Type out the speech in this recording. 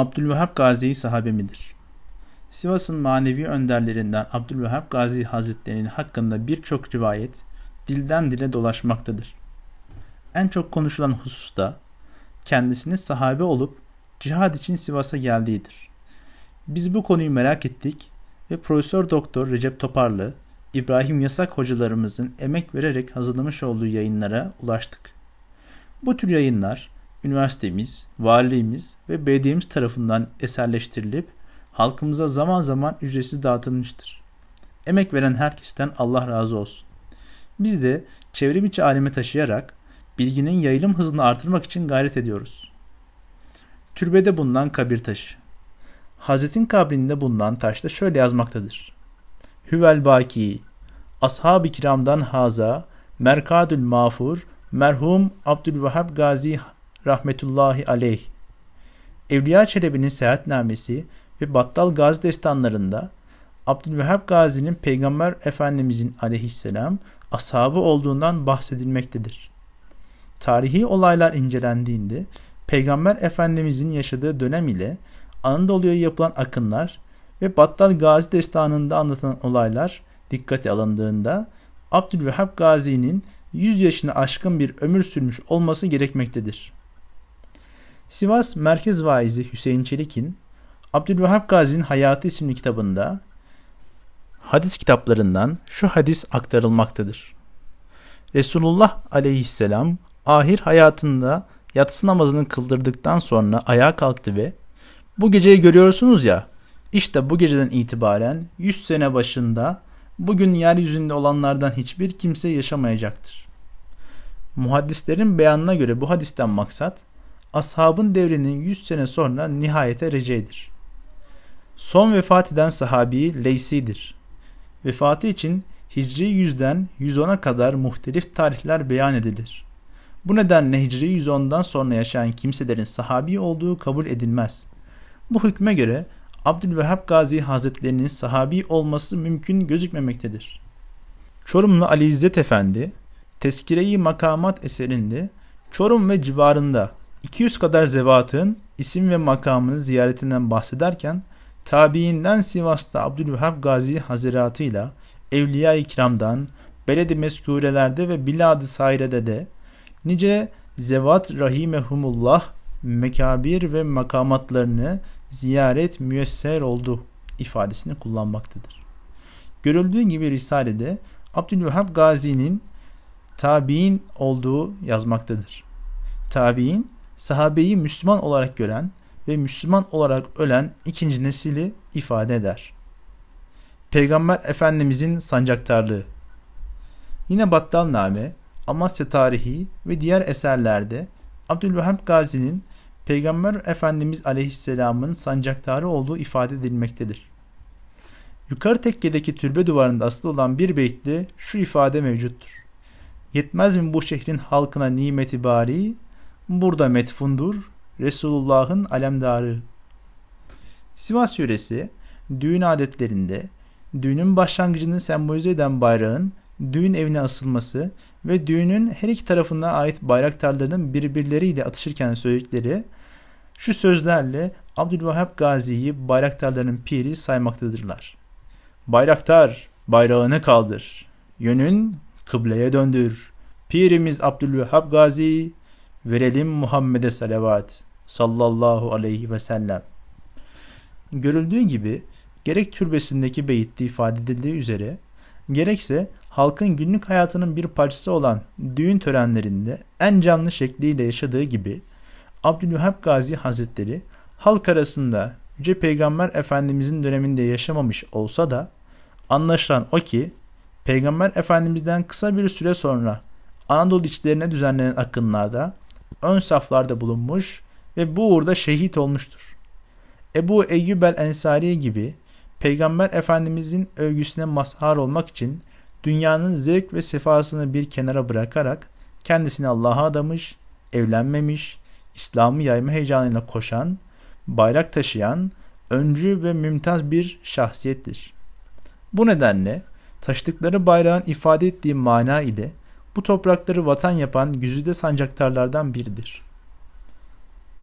Abdülvehhab Gazi sahabe midir? Sivas'ın manevi önderlerinden Abdülvehhab Gazi Hazretleri'nin hakkında birçok rivayet dilden dile dolaşmaktadır. En çok konuşulan hususta kendisini sahabe olup cihad için Sivas'a geldiğidir. Biz bu konuyu merak ettik ve Profesör Doktor Recep Toparlı, İbrahim Yasak hocalarımızın emek vererek hazırlamış olduğu yayınlara ulaştık. Bu tür yayınlar üniversitemiz, valiliğimiz ve belediyemiz tarafından eserleştirilip halkımıza zaman zaman ücretsiz dağıtılmıştır. Emek veren herkesten Allah razı olsun. Biz de çevrim içi aleme taşıyarak bilginin yayılım hızını artırmak için gayret ediyoruz. Türbede bulunan kabir taşı. Hazretin kabrinde bulunan taşta şöyle yazmaktadır. Hüvel Baki, Ashab-ı Kiram'dan Haza, Merkadül Mafur, Merhum Abdülvahap Gazi rahmetullahi aleyh. Evliya Çelebi'nin seyahatnamesi ve Battal Gazi destanlarında Abdülvehhab Gazi'nin Peygamber Efendimizin aleyhisselam ashabı olduğundan bahsedilmektedir. Tarihi olaylar incelendiğinde Peygamber Efendimizin yaşadığı dönem ile Anadolu'ya yapılan akınlar ve Battal Gazi destanında anlatılan olaylar dikkate alındığında Abdülvehhab Gazi'nin 100 yaşını aşkın bir ömür sürmüş olması gerekmektedir. Sivas Merkez Vaizi Hüseyin Çelik'in Abdülvehhab Gazi'nin Hayatı isimli kitabında hadis kitaplarından şu hadis aktarılmaktadır. Resulullah aleyhisselam ahir hayatında yatsı namazını kıldırdıktan sonra ayağa kalktı ve bu geceyi görüyorsunuz ya işte bu geceden itibaren 100 sene başında bugün yeryüzünde olanlardan hiçbir kimse yaşamayacaktır. Muhaddislerin beyanına göre bu hadisten maksat ashabın devrinin 100 sene sonra nihayete receydir. Son vefat eden sahabi Leysi'dir. Vefatı için Hicri 100'den 110'a kadar muhtelif tarihler beyan edilir. Bu nedenle Hicri 110'dan sonra yaşayan kimselerin sahabi olduğu kabul edilmez. Bu hükme göre Abdülvehhab Gazi Hazretlerinin sahabi olması mümkün gözükmemektedir. Çorumlu Ali İzzet Efendi, Tezkire-i Makamat eserinde Çorum ve civarında 200 kadar zevatın isim ve makamını ziyaretinden bahsederken tabiinden Sivas'ta Abdülvehhab Gazi Hazreti'yle Evliya-i Kiram'dan Beledi Meskureler'de ve Bilad-ı Saire'de de nice zevat rahimehumullah mekabir ve makamatlarını ziyaret müyesser oldu ifadesini kullanmaktadır. Görüldüğü gibi Risale'de Abdülvehhab Gazi'nin tabi'in olduğu yazmaktadır. Tabi'in sahabeyi Müslüman olarak gören ve Müslüman olarak ölen ikinci nesili ifade eder. Peygamber Efendimizin sancaktarlığı Yine Battalname, Amasya tarihi ve diğer eserlerde Abdülvehhab Gazi'nin Peygamber Efendimiz Aleyhisselam'ın sancaktarı olduğu ifade edilmektedir. Yukarı tekkedeki türbe duvarında asılı olan bir beytte şu ifade mevcuttur. Yetmez mi bu şehrin halkına nimeti bari, burada metfundur Resulullah'ın alemdarı. Sivas yöresi düğün adetlerinde düğünün başlangıcını sembolize eden bayrağın düğün evine asılması ve düğünün her iki tarafına ait bayraktarların birbirleriyle atışırken söyledikleri şu sözlerle Abdülvahap Gazi'yi bayraktarların piri saymaktadırlar. Bayraktar bayrağını kaldır, yönün kıbleye döndür. Pirimiz Abdülvahap Gazi Verelim Muhammed'e salavat sallallahu aleyhi ve sellem. Görüldüğü gibi gerek türbesindeki beyitte ifade edildiği üzere gerekse halkın günlük hayatının bir parçası olan düğün törenlerinde en canlı şekliyle yaşadığı gibi Abdülvahap Gazi Hazretleri halk arasında Yüce Peygamber Efendimizin döneminde yaşamamış olsa da anlaşılan o ki Peygamber Efendimiz'den kısa bir süre sonra Anadolu içlerine düzenlenen akınlarda ön saflarda bulunmuş ve bu uğurda şehit olmuştur. Ebu Eyyub el Ensari gibi Peygamber Efendimizin övgüsüne mazhar olmak için dünyanın zevk ve sefasını bir kenara bırakarak kendisini Allah'a adamış, evlenmemiş, İslam'ı yayma heyecanıyla koşan, bayrak taşıyan, öncü ve mümtaz bir şahsiyettir. Bu nedenle taşıdıkları bayrağın ifade ettiği mana ile bu toprakları vatan yapan güzide sancaktarlardan biridir.